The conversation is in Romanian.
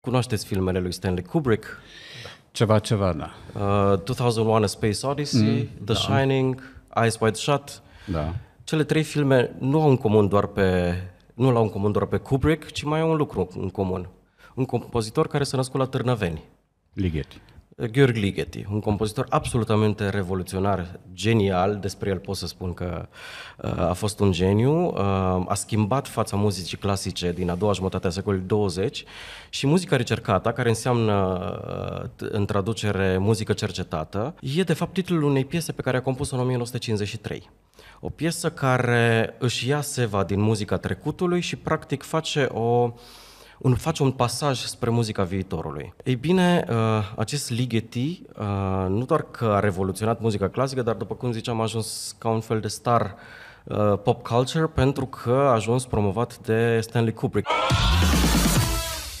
Cunoașteți filmele lui Stanley Kubrick? Ceva, ceva, da. Uh, 2001 A Space Odyssey, mm, The da. Shining, Eyes Wide Shut. Da. Cele trei filme nu au în comun doar pe nu l-au în comun doar pe Kubrick, ci mai au un lucru în comun. Un compozitor care s-a născut la Târnăveni. Ligeti. Gheorghe Ligeti, un compozitor absolutamente revoluționar, genial, despre el pot să spun că uh, a fost un geniu, uh, a schimbat fața muzicii clasice din a doua jumătate a secolului 20 și muzica recercată, care înseamnă uh, în traducere muzică cercetată, e de fapt titlul unei piese pe care a compus-o în 1953. O piesă care își ia seva din muzica trecutului și practic face o un, face un pasaj spre muzica viitorului. Ei bine, uh, acest Ligeti uh, nu doar că a revoluționat muzica clasică, dar după cum ziceam a ajuns ca un fel de star uh, pop culture pentru că a ajuns promovat de Stanley Kubrick.